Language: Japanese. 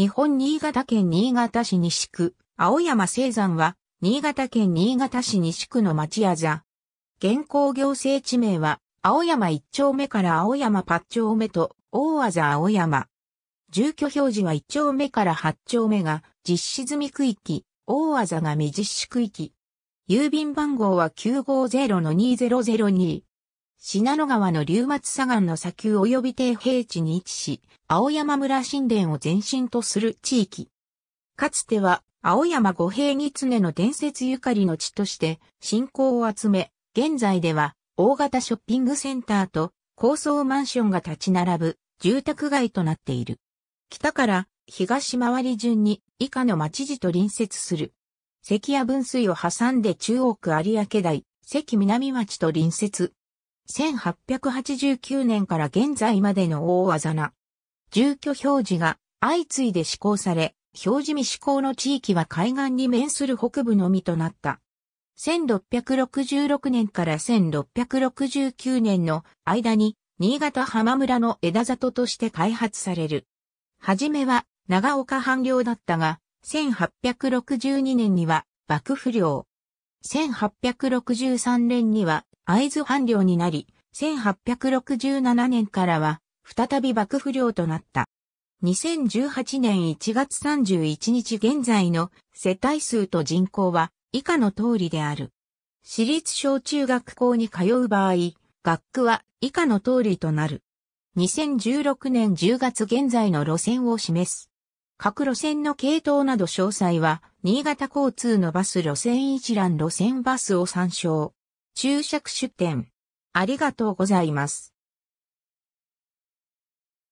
日本新潟県新潟市西区、青山青山は、新潟県新潟市西区の町屋座。現行行政地名は、青山一丁目から青山八丁目と、大和座青山。住居表示は一丁目から八丁目が実施済み区域、大和座が未実施区域。郵便番号は950-2002信濃川の流末砂岩の砂丘及び低平地に位置し、青山村神殿を前身とする地域。かつては、青山五平に常の伝説ゆかりの地として信仰を集め、現在では大型ショッピングセンターと高層マンションが立ち並ぶ住宅街となっている。北から東回り順に以下の町地と隣接する。関屋分水を挟んで中央区有明台、関南町と隣接。1889年から現在までの大技な、住居表示が相次いで施行され、表示未施行の地域は海岸に面する北部のみとなった。1666年から1669年の間に、新潟浜村の枝里として開発される。はじめは長岡藩領だったが、1862年には幕府領。1863年には会津藩領になり、1867年からは、再び幕府領となった。2018年1月31日現在の世帯数と人口は以下の通りである。私立小中学校に通う場合、学区は以下の通りとなる。2016年10月現在の路線を示す。各路線の系統など詳細は、新潟交通のバス路線一覧路線バスを参照。注釈出典。ありがとうございます。